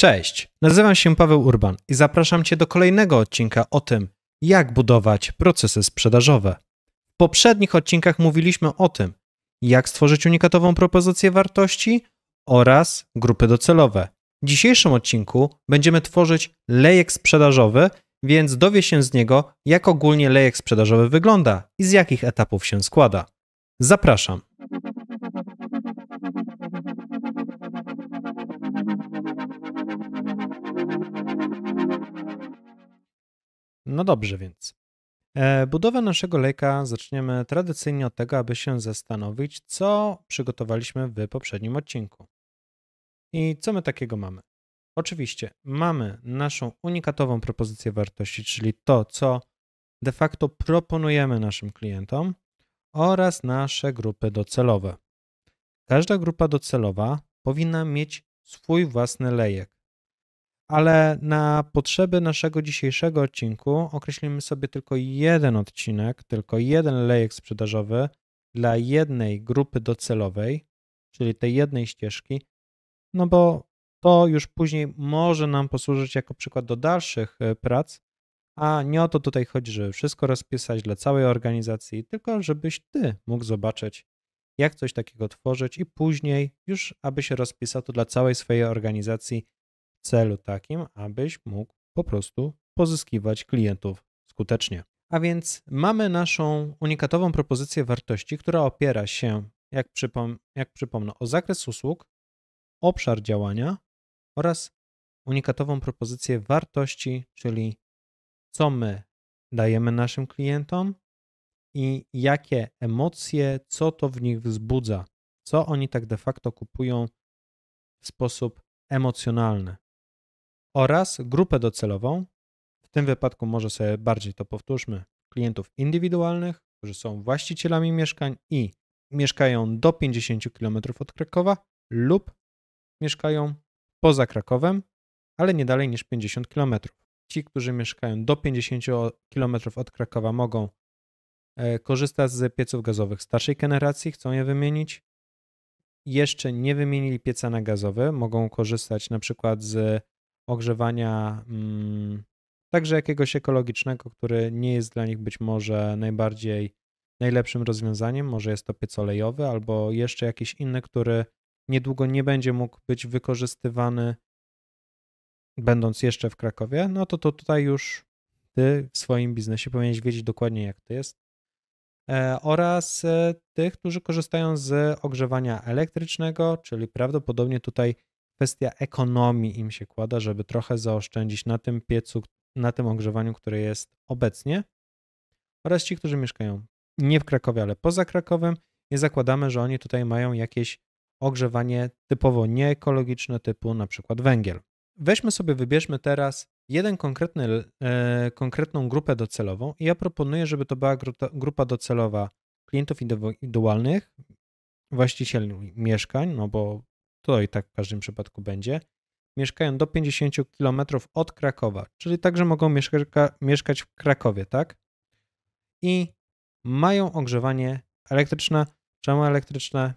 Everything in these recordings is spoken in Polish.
Cześć, nazywam się Paweł Urban i zapraszam Cię do kolejnego odcinka o tym, jak budować procesy sprzedażowe. W poprzednich odcinkach mówiliśmy o tym, jak stworzyć unikatową propozycję wartości oraz grupy docelowe. W dzisiejszym odcinku będziemy tworzyć lejek sprzedażowy, więc dowie się z niego, jak ogólnie lejek sprzedażowy wygląda i z jakich etapów się składa. Zapraszam. No dobrze więc. E, budowę naszego lejka zaczniemy tradycyjnie od tego, aby się zastanowić, co przygotowaliśmy w poprzednim odcinku. I co my takiego mamy? Oczywiście mamy naszą unikatową propozycję wartości, czyli to, co de facto proponujemy naszym klientom oraz nasze grupy docelowe. Każda grupa docelowa powinna mieć swój własny lejek, ale na potrzeby naszego dzisiejszego odcinku określimy sobie tylko jeden odcinek, tylko jeden lejek sprzedażowy dla jednej grupy docelowej, czyli tej jednej ścieżki, no bo to już później może nam posłużyć jako przykład do dalszych e, prac, a nie o to tutaj chodzi, żeby wszystko rozpisać dla całej organizacji, tylko żebyś ty mógł zobaczyć, jak coś takiego tworzyć i później już, aby się rozpisał to dla całej swojej organizacji, celu takim, abyś mógł po prostu pozyskiwać klientów skutecznie. A więc mamy naszą unikatową propozycję wartości, która opiera się, jak, przypom- jak przypomnę, o zakres usług, obszar działania oraz unikatową propozycję wartości, czyli co my dajemy naszym klientom i jakie emocje, co to w nich wzbudza, co oni tak de facto kupują w sposób emocjonalny oraz grupę docelową. W tym wypadku może sobie bardziej to powtórzmy. Klientów indywidualnych, którzy są właścicielami mieszkań i mieszkają do 50 km od Krakowa lub mieszkają poza Krakowem, ale nie dalej niż 50 km. Ci, którzy mieszkają do 50 km od Krakowa mogą e, korzystać z pieców gazowych starszej generacji, chcą je wymienić. Jeszcze nie wymienili pieca na mogą korzystać na przykład z ogrzewania, mm, także jakiegoś ekologicznego, który nie jest dla nich być może najbardziej najlepszym rozwiązaniem, może jest to piec olejowy albo jeszcze jakiś inny, który niedługo nie będzie mógł być wykorzystywany, będąc jeszcze w Krakowie, no to, to tutaj już ty w swoim biznesie powinieneś wiedzieć dokładnie, jak to jest. E, oraz e, tych, którzy korzystają z ogrzewania elektrycznego, czyli prawdopodobnie tutaj kwestia ekonomii im się kłada, żeby trochę zaoszczędzić na tym piecu, na tym ogrzewaniu, które jest obecnie. Oraz ci, którzy mieszkają nie w Krakowie, ale poza Krakowem, nie zakładamy, że oni tutaj mają jakieś ogrzewanie typowo nieekologiczne, typu na przykład węgiel. Weźmy sobie, wybierzmy teraz jeden konkretny, e, konkretną grupę docelową i ja proponuję, żeby to była grupa docelowa klientów indywidualnych, właścicieli mieszkań, no bo to i tak w każdym przypadku będzie, mieszkają do 50 km od Krakowa, czyli także mogą mieszka mieszkać w Krakowie, tak? I mają ogrzewanie elektryczne, czemu elektryczne?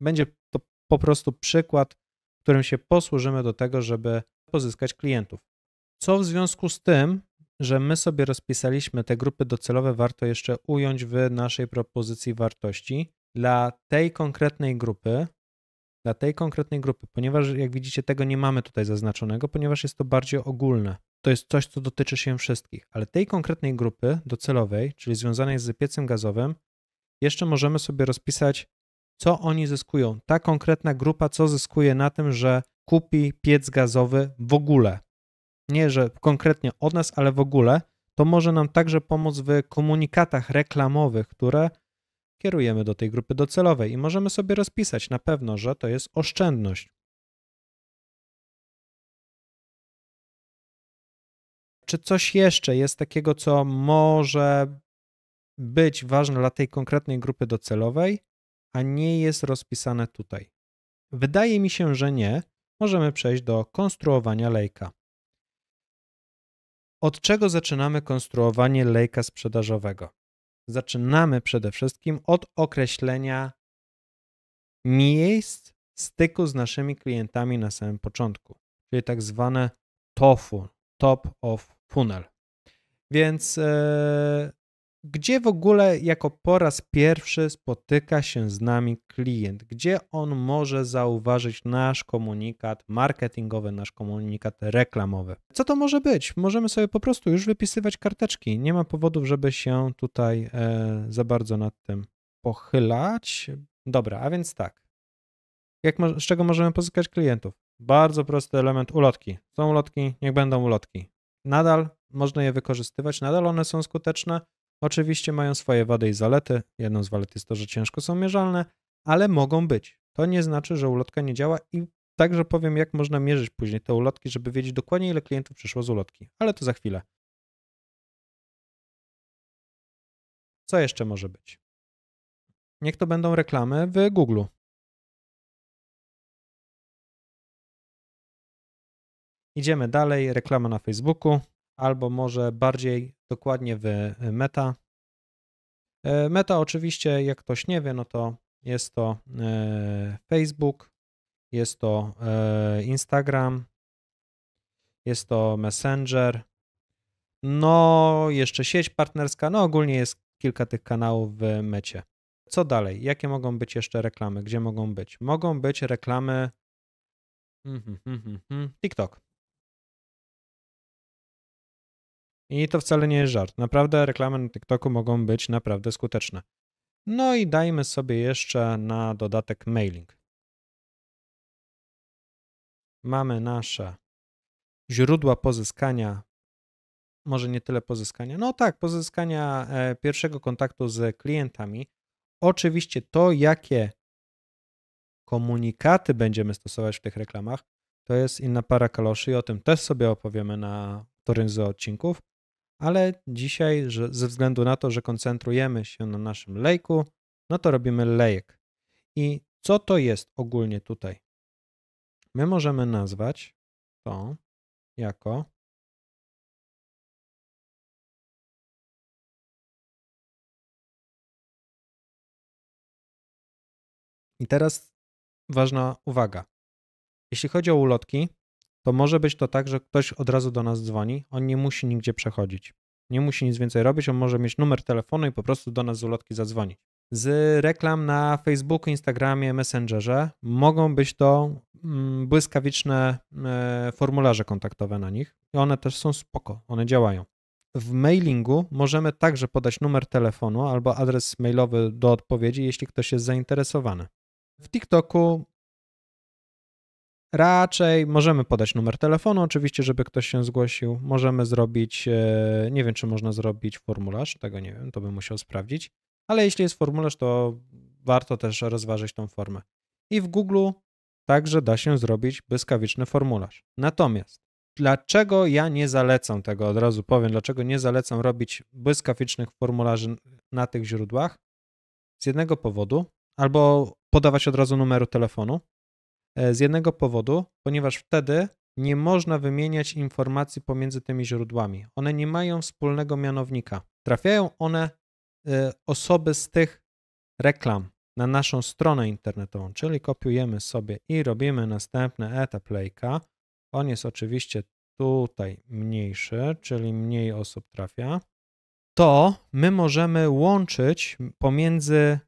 Będzie to po prostu przykład, którym się posłużymy do tego, żeby pozyskać klientów. Co w związku z tym, że my sobie rozpisaliśmy te grupy docelowe, warto jeszcze ująć w naszej propozycji wartości. Dla tej konkretnej grupy dla tej konkretnej grupy, ponieważ jak widzicie, tego nie mamy tutaj zaznaczonego, ponieważ jest to bardziej ogólne. To jest coś, co dotyczy się wszystkich, ale tej konkretnej grupy docelowej, czyli związanej z piecem gazowym, jeszcze możemy sobie rozpisać, co oni zyskują. Ta konkretna grupa, co zyskuje na tym, że kupi piec gazowy w ogóle. Nie, że konkretnie od nas, ale w ogóle. To może nam także pomóc w komunikatach reklamowych, które kierujemy do tej grupy docelowej i możemy sobie rozpisać na pewno, że to jest oszczędność. Czy coś jeszcze jest takiego, co może być ważne dla tej konkretnej grupy docelowej, a nie jest rozpisane tutaj? Wydaje mi się, że nie. Możemy przejść do konstruowania lejka. Od czego zaczynamy konstruowanie lejka sprzedażowego? zaczynamy przede wszystkim od określenia miejsc styku z naszymi klientami na samym początku, czyli tak zwane TOFU, Top of Funnel. Więc e, gdzie w ogóle jako po raz pierwszy spotyka się z nami klient, gdzie on może zauważyć nasz komunikat marketingowy, nasz komunikat reklamowy. Co to może być? Możemy sobie po prostu już wypisywać karteczki. Nie ma powodów, żeby się tutaj e, za bardzo nad tym pochylać. Dobra, a więc tak. Jak, z czego możemy pozyskać klientów? Bardzo prosty element ulotki. Są ulotki, niech będą ulotki. Nadal można je wykorzystywać, nadal one są skuteczne, Oczywiście mają swoje wady i zalety. Jedną z walet jest to, że ciężko są mierzalne, ale mogą być. To nie znaczy, że ulotka nie działa i także powiem, jak można mierzyć później te ulotki, żeby wiedzieć dokładnie, ile klientów przyszło z ulotki. Ale to za chwilę. Co jeszcze może być? Niech to będą reklamy w Google. Idziemy dalej. Reklama na Facebooku albo może bardziej dokładnie w e, meta. E, meta oczywiście, jak ktoś nie wie, no to jest to e, Facebook, jest to Instagram, jest to Messenger, no jeszcze sieć partnerska, no ogólnie jest kilka tych kanałów w mecie. Co dalej? Jakie mogą być jeszcze reklamy? Gdzie mogą być? Mogą być reklamy mhm, mhm, mhm, TikTok. I to wcale nie jest żart. Naprawdę reklamy na TikToku mogą być naprawdę skuteczne. No i dajmy sobie jeszcze na dodatek mailing. Mamy nasze źródła pozyskania, może nie tyle pozyskania, no tak, pozyskania e, pierwszego kontaktu z klientami. Oczywiście to, jakie komunikaty będziemy stosować w tych reklamach, to jest inna para kaloszy i o tym też sobie opowiemy na którymś z odcinków ale dzisiaj że ze względu na to, że koncentrujemy się na naszym lejku, no to robimy lejek. I co to jest ogólnie tutaj? My możemy nazwać to jako I teraz ważna uwaga. Jeśli chodzi o ulotki, to może być to tak, że ktoś od razu do nas dzwoni, on nie musi nigdzie przechodzić. Nie musi nic więcej robić, on może mieć numer telefonu i po prostu do nas z ulotki zadzwonić. Z reklam na Facebooku, Instagramie, Messengerze mogą być to mm, błyskawiczne e, formularze kontaktowe na nich i one też są spoko, one działają. W mailingu możemy także podać numer telefonu albo adres mailowy do odpowiedzi, jeśli ktoś jest zainteresowany. W TikToku Raczej możemy podać numer telefonu, oczywiście, żeby ktoś się zgłosił. Możemy zrobić, e, nie wiem, czy można zrobić formularz, tego nie wiem, to bym musiał sprawdzić. Ale jeśli jest formularz, to warto też rozważyć tą formę. I w Google także da się zrobić błyskawiczny formularz. Natomiast dlaczego ja nie zalecam tego, od razu powiem, dlaczego nie zalecam robić błyskawicznych formularzy na tych źródłach? Z jednego powodu, albo podawać od razu numeru telefonu, E, z jednego powodu, ponieważ wtedy nie można wymieniać informacji pomiędzy tymi źródłami. One nie mają wspólnego mianownika. Trafiają one e, osoby z tych reklam na naszą stronę internetową, czyli kopiujemy sobie i robimy następny etap lejka. On jest oczywiście tutaj mniejszy, czyli mniej osób trafia. To my możemy łączyć pomiędzy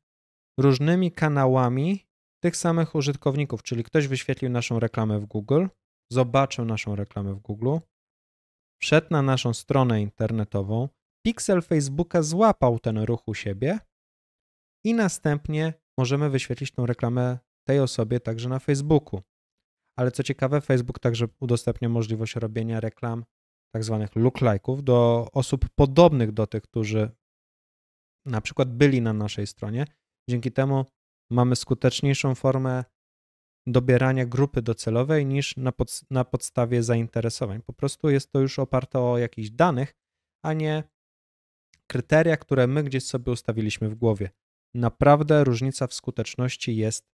różnymi kanałami tych samych użytkowników, czyli ktoś wyświetlił naszą reklamę w Google, zobaczył naszą reklamę w Google, wszedł na naszą stronę internetową, pixel Facebooka złapał ten ruch u siebie i następnie możemy wyświetlić tą reklamę tej osobie także na Facebooku. Ale co ciekawe, Facebook także udostępnia możliwość robienia reklam tak zwanych look-like'ów do osób podobnych do tych, którzy na przykład byli na naszej stronie. Dzięki temu mamy skuteczniejszą formę dobierania grupy docelowej niż na, pod, na podstawie zainteresowań. Po prostu jest to już oparte o jakichś danych, a nie kryteria, które my gdzieś sobie ustawiliśmy w głowie. Naprawdę różnica w skuteczności jest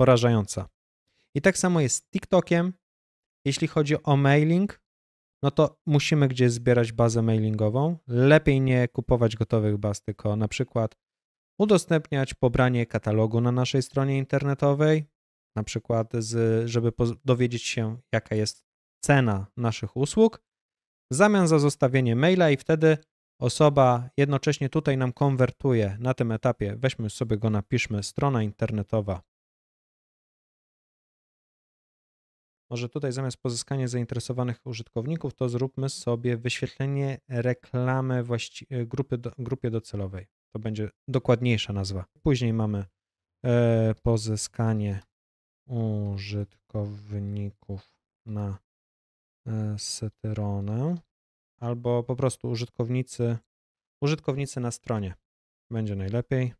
porażająca. I tak samo jest z TikTokiem. Jeśli chodzi o mailing, no to musimy gdzieś zbierać bazę mailingową. Lepiej nie kupować gotowych baz, tylko na przykład udostępniać pobranie katalogu na naszej stronie internetowej, na przykład, z, żeby dowiedzieć się, jaka jest cena naszych usług, w zamian za zostawienie maila i wtedy osoba jednocześnie tutaj nam konwertuje na tym etapie, weźmy sobie go, napiszmy, strona internetowa. Może tutaj zamiast pozyskanie zainteresowanych użytkowników, to zróbmy sobie wyświetlenie reklamy właści- grupy do, grupie docelowej. To będzie dokładniejsza nazwa. Później mamy e, pozyskanie użytkowników na e, albo po prostu użytkownicy, użytkownicy na stronie. Będzie najlepiej.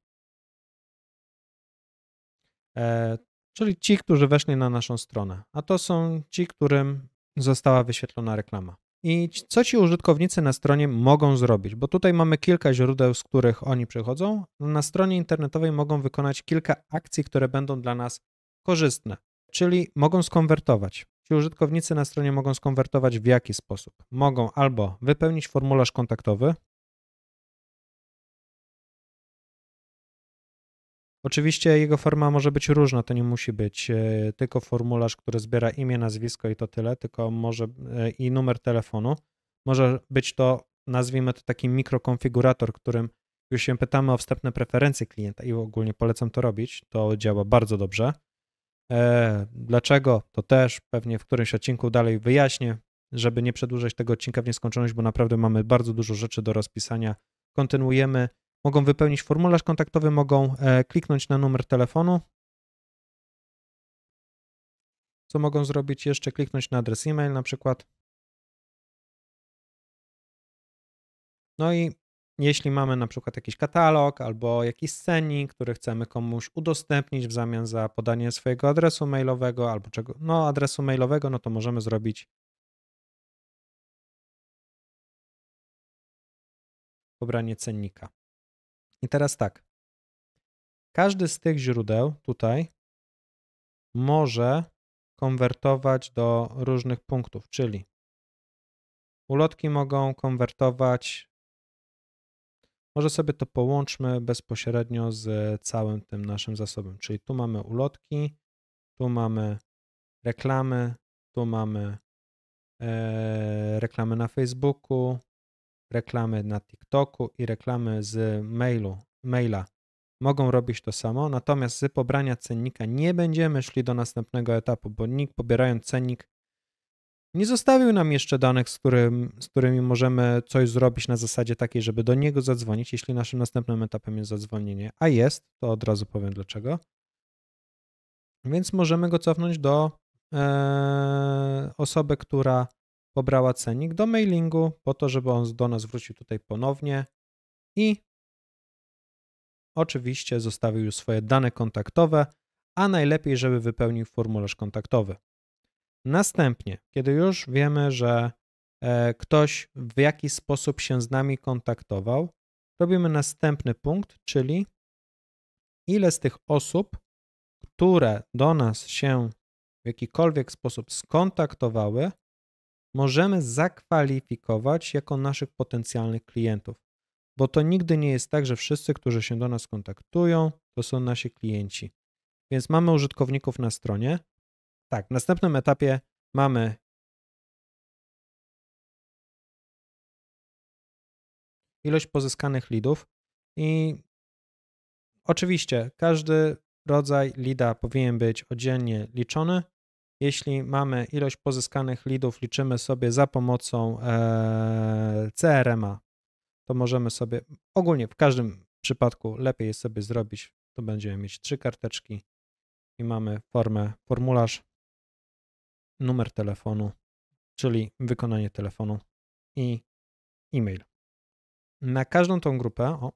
E, czyli ci, którzy weszli na naszą stronę, a to są ci, którym została wyświetlona reklama. I co ci użytkownicy na stronie mogą zrobić? Bo tutaj mamy kilka źródeł, z których oni przychodzą. Na stronie internetowej mogą wykonać kilka akcji, które będą dla nas korzystne, czyli mogą skonwertować. Ci użytkownicy na stronie mogą skonwertować w jaki sposób? Mogą albo wypełnić formularz kontaktowy, Oczywiście jego forma może być różna, to nie musi być e, tylko formularz, który zbiera imię, nazwisko i to tyle, tylko może e, i numer telefonu. Może być to, nazwijmy to taki mikrokonfigurator, którym już się pytamy o wstępne preferencje klienta i ogólnie polecam to robić, to działa bardzo dobrze. E, dlaczego? To też pewnie w którymś odcinku dalej wyjaśnię, żeby nie przedłużać tego odcinka w nieskończoność, bo naprawdę mamy bardzo dużo rzeczy do rozpisania. Kontynuujemy mogą wypełnić formularz kontaktowy, mogą e, kliknąć na numer telefonu. Co mogą zrobić jeszcze? Kliknąć na adres e-mail na przykład. No i jeśli mamy na przykład jakiś katalog albo jakiś scenik, który chcemy komuś udostępnić w zamian za podanie swojego adresu mailowego albo czego, no adresu mailowego, no to możemy zrobić pobranie cennika. I teraz tak. Każdy z tych źródeł tutaj może konwertować do różnych punktów, czyli ulotki mogą konwertować. Może sobie to połączmy bezpośrednio z całym tym naszym zasobem. Czyli tu mamy ulotki, tu mamy reklamy, tu mamy e, reklamy na Facebooku, reklamy na TikToku i reklamy z mailu, maila mogą robić to samo, natomiast z pobrania cennika nie będziemy szli do następnego etapu, bo nikt pobierając cennik nie zostawił nam jeszcze danych, z, którym, z którymi możemy coś zrobić na zasadzie takiej, żeby do niego zadzwonić, jeśli naszym następnym etapem jest zadzwonienie, a jest, to od razu powiem dlaczego. Więc możemy go cofnąć do e, osoby, która pobrała cenik do mailingu po to, żeby on do nas wrócił tutaj ponownie i oczywiście zostawił już swoje dane kontaktowe, a najlepiej, żeby wypełnił formularz kontaktowy. Następnie, kiedy już wiemy, że e, ktoś w jakiś sposób się z nami kontaktował, robimy następny punkt, czyli ile z tych osób, które do nas się w jakikolwiek sposób skontaktowały, możemy zakwalifikować jako naszych potencjalnych klientów. Bo to nigdy nie jest tak, że wszyscy, którzy się do nas kontaktują, to są nasi klienci. Więc mamy użytkowników na stronie. Tak, w następnym etapie mamy ilość pozyskanych lidów i oczywiście każdy rodzaj lida powinien być oddzielnie liczony jeśli mamy ilość pozyskanych lidów, liczymy sobie za pomocą e, CRM-a, to możemy sobie ogólnie w każdym przypadku lepiej jest sobie zrobić. To będziemy mieć trzy karteczki i mamy formę formularz, numer telefonu, czyli wykonanie telefonu i e-mail. Na każdą tą grupę, o,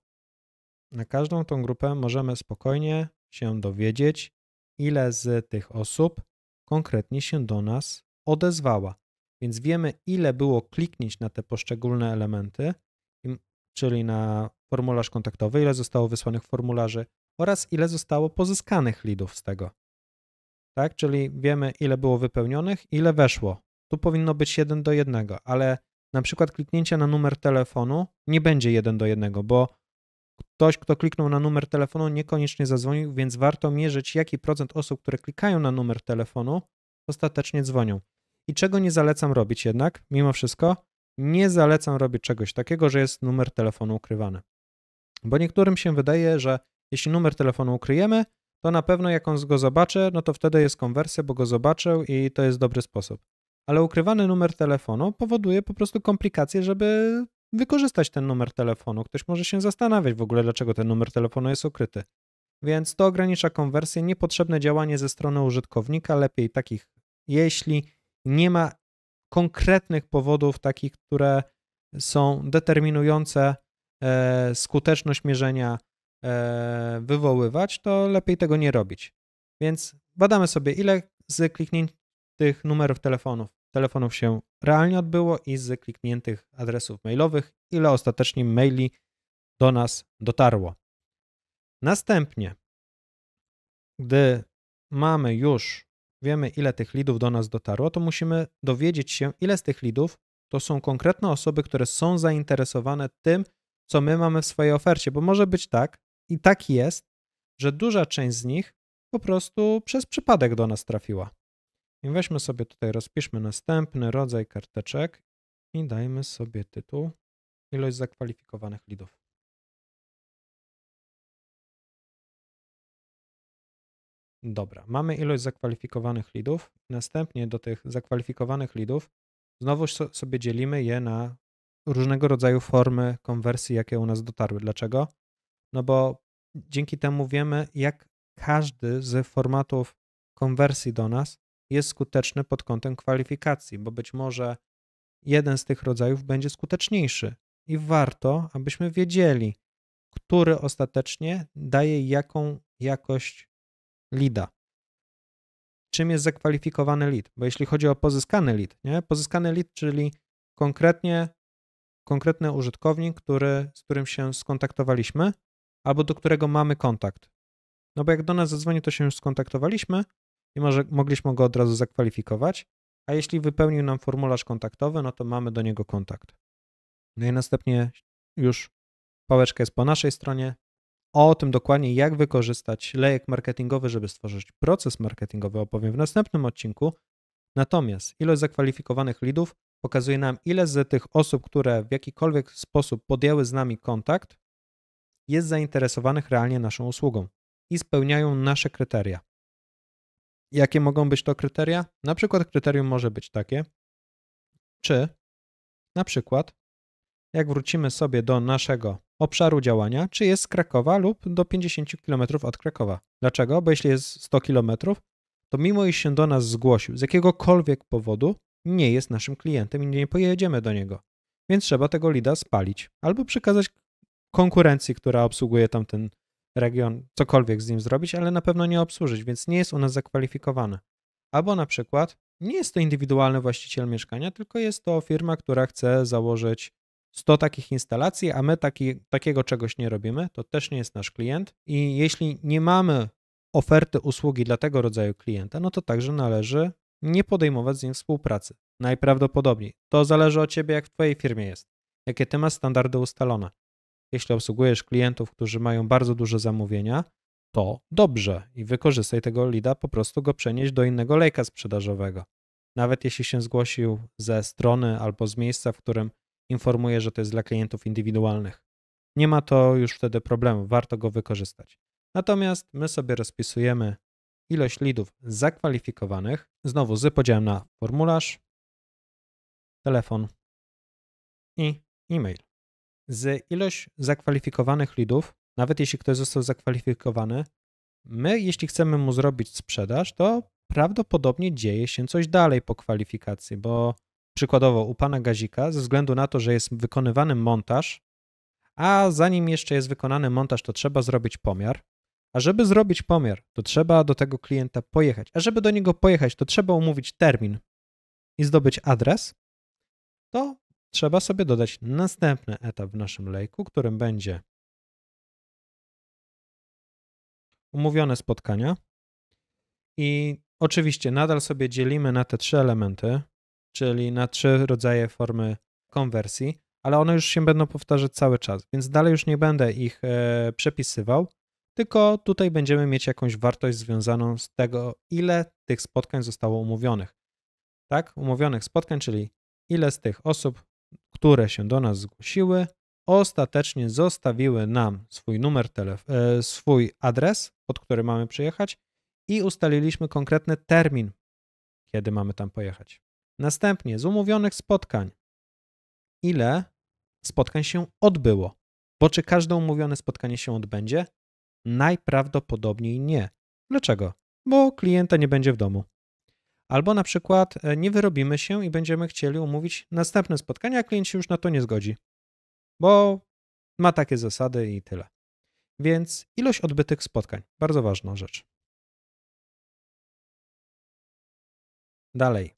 na każdą tą grupę możemy spokojnie się dowiedzieć, ile z tych osób konkretnie się do nas odezwała. Więc wiemy, ile było kliknięć na te poszczególne elementy, czyli na formularz kontaktowy, ile zostało wysłanych formularzy oraz ile zostało pozyskanych lidów z tego. Tak, czyli wiemy, ile było wypełnionych, ile weszło. Tu powinno być 1 do 1, ale na przykład kliknięcie na numer telefonu nie będzie 1 do 1, bo Ktoś, kto kliknął na numer telefonu, niekoniecznie zadzwonił, więc warto mierzyć, jaki procent osób, które klikają na numer telefonu, ostatecznie dzwonią. I czego nie zalecam robić jednak, mimo wszystko, nie zalecam robić czegoś takiego, że jest numer telefonu ukrywany. Bo niektórym się wydaje, że jeśli numer telefonu ukryjemy, to na pewno jak on go zobaczy, no to wtedy jest konwersja, bo go zobaczył i to jest dobry sposób. Ale ukrywany numer telefonu powoduje po prostu komplikacje, żeby wykorzystać ten numer telefonu. Ktoś może się zastanawiać w ogóle, dlaczego ten numer telefonu jest ukryty. Więc to ogranicza konwersję, niepotrzebne działanie ze strony użytkownika, lepiej takich, jeśli nie ma konkretnych powodów, takich, które są determinujące e, skuteczność mierzenia, e, wywoływać, to lepiej tego nie robić. Więc badamy sobie, ile z kliknięć tych numerów telefonów telefonów się realnie odbyło i z klikniętych adresów mailowych, ile ostatecznie maili do nas dotarło. Następnie, gdy mamy już, wiemy ile tych lidów do nas dotarło, to musimy dowiedzieć się, ile z tych lidów to są konkretne osoby, które są zainteresowane tym, co my mamy w swojej ofercie, bo może być tak, i tak jest, że duża część z nich po prostu przez przypadek do nas trafiła. I weźmy sobie tutaj, rozpiszmy następny rodzaj karteczek i dajmy sobie tytuł ilość zakwalifikowanych lidów. Dobra, mamy ilość zakwalifikowanych lidów. Następnie do tych zakwalifikowanych lidów znowu sobie dzielimy je na różnego rodzaju formy konwersji, jakie u nas dotarły. Dlaczego? No bo dzięki temu wiemy, jak każdy z formatów konwersji do nas jest skuteczny pod kątem kwalifikacji, bo być może jeden z tych rodzajów będzie skuteczniejszy i warto, abyśmy wiedzieli, który ostatecznie daje jaką jakość lida. Czym jest zakwalifikowany lead? Bo jeśli chodzi o pozyskany lead, nie? pozyskany lead, czyli konkretnie konkretny użytkownik, który, z którym się skontaktowaliśmy, albo do którego mamy kontakt. No bo jak do nas zadzwoni, to się już skontaktowaliśmy, i może mogliśmy go od razu zakwalifikować. A jeśli wypełnił nam formularz kontaktowy, no to mamy do niego kontakt. No i następnie już pałeczka jest po naszej stronie. O tym dokładnie, jak wykorzystać lejek marketingowy, żeby stworzyć proces marketingowy, opowiem w następnym odcinku. Natomiast ilość zakwalifikowanych lidów pokazuje nam, ile z tych osób, które w jakikolwiek sposób podjęły z nami kontakt, jest zainteresowanych realnie naszą usługą i spełniają nasze kryteria. Jakie mogą być to kryteria? Na przykład kryterium może być takie, czy na przykład jak wrócimy sobie do naszego obszaru działania, czy jest z Krakowa lub do 50 km od Krakowa. Dlaczego? Bo jeśli jest 100 km, to mimo iż się do nas zgłosił z jakiegokolwiek powodu, nie jest naszym klientem i nie pojedziemy do niego. Więc trzeba tego lida spalić albo przekazać konkurencji, która obsługuje tamten region, cokolwiek z nim zrobić, ale na pewno nie obsłużyć, więc nie jest u nas zakwalifikowany. Albo na przykład nie jest to indywidualny właściciel mieszkania, tylko jest to firma, która chce założyć 100 takich instalacji, a my taki, takiego czegoś nie robimy, to też nie jest nasz klient. I jeśli nie mamy oferty usługi dla tego rodzaju klienta, no to także należy nie podejmować z nim współpracy. Najprawdopodobniej. To zależy od ciebie, jak w twojej firmie jest, jakie ty masz standardy ustalone. Jeśli obsługujesz klientów, którzy mają bardzo duże zamówienia, to dobrze i wykorzystaj tego lida, po prostu go przenieść do innego lejka sprzedażowego. Nawet jeśli się zgłosił ze strony albo z miejsca, w którym informuje, że to jest dla klientów indywidualnych. Nie ma to już wtedy problemu, warto go wykorzystać. Natomiast my sobie rozpisujemy ilość lidów zakwalifikowanych, znowu z podziałem na formularz, telefon i e-mail z ilość zakwalifikowanych lidów, nawet jeśli ktoś został zakwalifikowany, my, jeśli chcemy mu zrobić sprzedaż, to prawdopodobnie dzieje się coś dalej po kwalifikacji, bo przykładowo u pana Gazika, ze względu na to, że jest wykonywany montaż, a zanim jeszcze jest wykonany montaż, to trzeba zrobić pomiar. A żeby zrobić pomiar, to trzeba do tego klienta pojechać. A żeby do niego pojechać, to trzeba umówić termin i zdobyć adres. To trzeba sobie dodać następny etap w naszym lejku, którym będzie umówione spotkania. I oczywiście nadal sobie dzielimy na te trzy elementy, czyli na trzy rodzaje formy konwersji, ale one już się będą powtarzać cały czas, więc dalej już nie będę ich e, przepisywał, tylko tutaj będziemy mieć jakąś wartość związaną z tego, ile tych spotkań zostało umówionych. Tak, umówionych spotkań, czyli ile z tych osób które się do nas zgłosiły, ostatecznie zostawiły nam swój numer telefonu, e, swój adres, pod który mamy przyjechać i ustaliliśmy konkretny termin, kiedy mamy tam pojechać. Następnie z umówionych spotkań, ile spotkań się odbyło? Bo czy każde umówione spotkanie się odbędzie? Najprawdopodobniej nie. Dlaczego? Bo klienta nie będzie w domu. Albo na przykład e, nie wyrobimy się i będziemy chcieli umówić następne spotkanie, a klient się już na to nie zgodzi, bo ma takie zasady i tyle. Więc ilość odbytych spotkań, bardzo ważna rzecz. Dalej.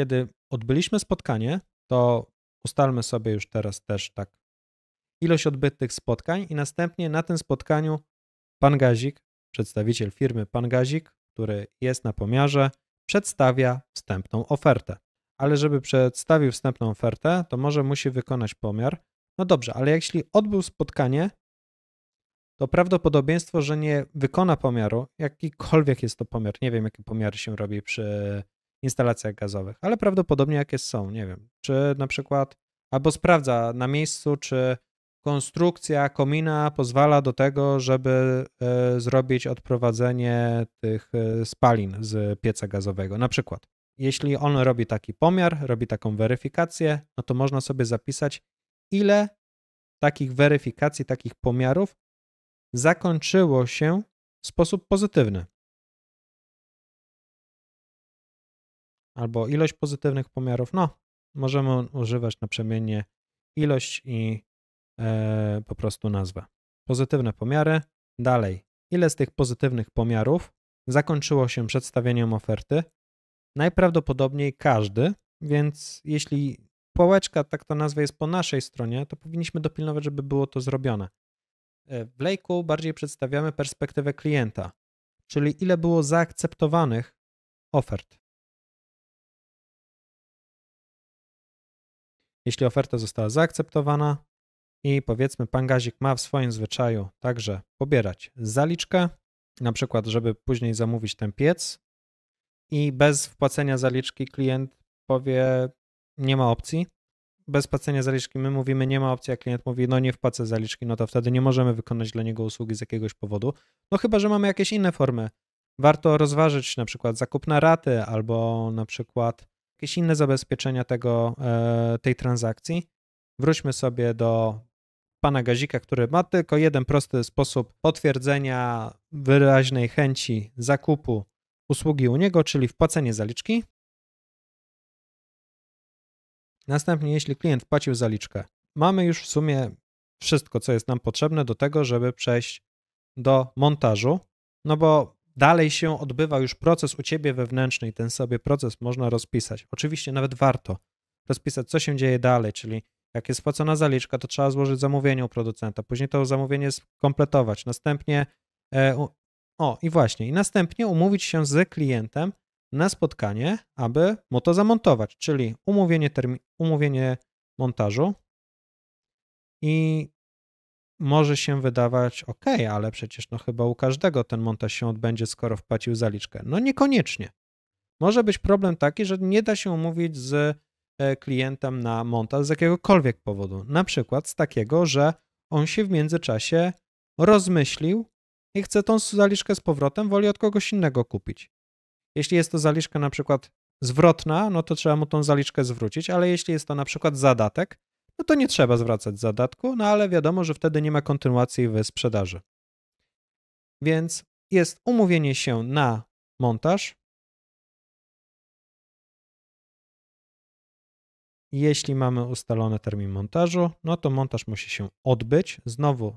Kiedy odbyliśmy spotkanie, to ustalmy sobie już teraz też tak ilość odbytych spotkań i następnie na tym spotkaniu pan Gazik, przedstawiciel firmy pan Gazik, który jest na pomiarze, przedstawia wstępną ofertę. Ale żeby przedstawił wstępną ofertę, to może musi wykonać pomiar. No dobrze, ale jeśli odbył spotkanie, to prawdopodobieństwo, że nie wykona pomiaru, jakikolwiek jest to pomiar, nie wiem, jakie pomiary się robi przy instalacjach gazowych, ale prawdopodobnie jakie są, nie wiem, czy na przykład albo sprawdza na miejscu, czy konstrukcja komina pozwala do tego, żeby e, zrobić odprowadzenie tych e, spalin z pieca gazowego. Na przykład, jeśli on robi taki pomiar, robi taką weryfikację, no to można sobie zapisać, ile takich weryfikacji, takich pomiarów zakończyło się w sposób pozytywny. Albo ilość pozytywnych pomiarów. No, możemy używać naprzemiennie ilość i e, po prostu nazwę. Pozytywne pomiary. Dalej, ile z tych pozytywnych pomiarów zakończyło się przedstawieniem oferty? Najprawdopodobniej każdy, więc jeśli pałeczka, tak to nazwę, jest po naszej stronie, to powinniśmy dopilnować, żeby było to zrobione. E, w lejku bardziej przedstawiamy perspektywę klienta, czyli ile było zaakceptowanych ofert. Jeśli oferta została zaakceptowana, i powiedzmy pan Gazik ma w swoim zwyczaju także pobierać zaliczkę, na przykład żeby później zamówić ten piec i bez wpłacenia zaliczki klient powie nie ma opcji. Bez płacenia zaliczki my mówimy nie ma opcji, a klient mówi no nie wpłacę zaliczki, no to wtedy nie możemy wykonać dla niego usługi z jakiegoś powodu. No chyba, że mamy jakieś inne formy. Warto rozważyć na przykład zakup na raty albo na przykład jakieś inne zabezpieczenia tego, e, tej transakcji. Wróćmy sobie do pana Gazika, który ma tylko jeden prosty sposób potwierdzenia wyraźnej chęci zakupu usługi u niego, czyli wpłacenie zaliczki. Następnie, jeśli klient wpłacił zaliczkę, mamy już w sumie wszystko, co jest nam potrzebne do tego, żeby przejść do montażu, no bo dalej się odbywa już proces u ciebie wewnętrzny i ten sobie proces można rozpisać. Oczywiście nawet warto rozpisać, co się dzieje dalej, czyli jak jest płacona zaliczka, to trzeba złożyć zamówienie u producenta, później to zamówienie skompletować, następnie e, o i właśnie, i następnie umówić się z klientem na spotkanie, aby mu to zamontować, czyli umówienie, termi- umówienie montażu i może się wydawać, ok, ale przecież no chyba u każdego ten montaż się odbędzie, skoro wpłacił zaliczkę. No niekoniecznie. Może być problem taki, że nie da się umówić z E, klientem na montaż z jakiegokolwiek powodu. Na przykład z takiego, że on się w międzyczasie rozmyślił i chce tą zaliczkę z powrotem, woli od kogoś innego kupić. Jeśli jest to zaliczka na przykład zwrotna, no to trzeba mu tą zaliczkę zwrócić, ale jeśli jest to na przykład zadatek, no to nie trzeba zwracać zadatku, no ale wiadomo, że wtedy nie ma kontynuacji w sprzedaży. Więc jest umówienie się na montaż, Jeśli mamy ustalony termin montażu, no to montaż musi się odbyć. Znowu,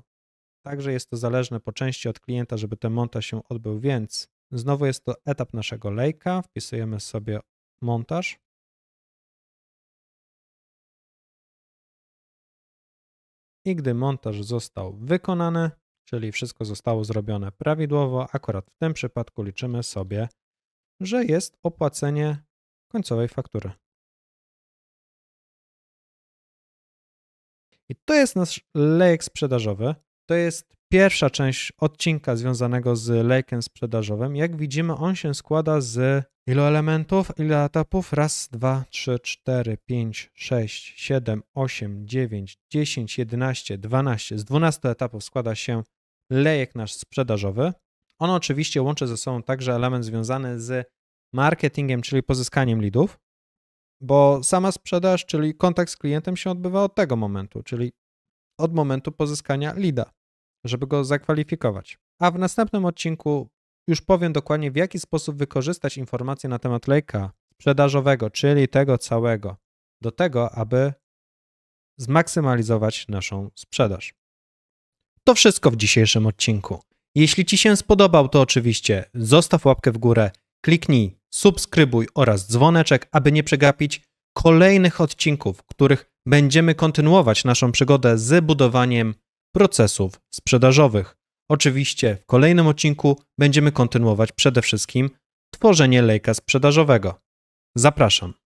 także jest to zależne po części od klienta, żeby ten montaż się odbył, więc znowu jest to etap naszego lejka. Wpisujemy sobie montaż. I gdy montaż został wykonany, czyli wszystko zostało zrobione prawidłowo, akurat w tym przypadku liczymy sobie, że jest opłacenie końcowej faktury. I to jest nasz lejek sprzedażowy. To jest pierwsza część odcinka związanego z lejkiem sprzedażowym. Jak widzimy, on się składa z ilu elementów, ile etapów? Raz, dwa, trzy, cztery, pięć, sześć, siedem, osiem, dziewięć, dziesięć, jedenaście, dwanaście. Z dwunastu etapów składa się lejek nasz sprzedażowy. On oczywiście łączy ze sobą także element związany z marketingiem, czyli pozyskaniem lidów bo sama sprzedaż, czyli kontakt z klientem się odbywa od tego momentu, czyli od momentu pozyskania lida, żeby go zakwalifikować. A w następnym odcinku już powiem dokładnie, w jaki sposób wykorzystać informacje na temat lejka sprzedażowego, czyli tego całego, do tego, aby zmaksymalizować naszą sprzedaż. To wszystko w dzisiejszym odcinku. Jeśli Ci się spodobał, to oczywiście zostaw łapkę w górę, kliknij subskrybuj oraz dzwoneczek, aby nie przegapić kolejnych odcinków, w których będziemy kontynuować naszą przygodę z budowaniem procesów sprzedażowych. Oczywiście w kolejnym odcinku będziemy kontynuować przede wszystkim tworzenie lejka sprzedażowego. Zapraszam.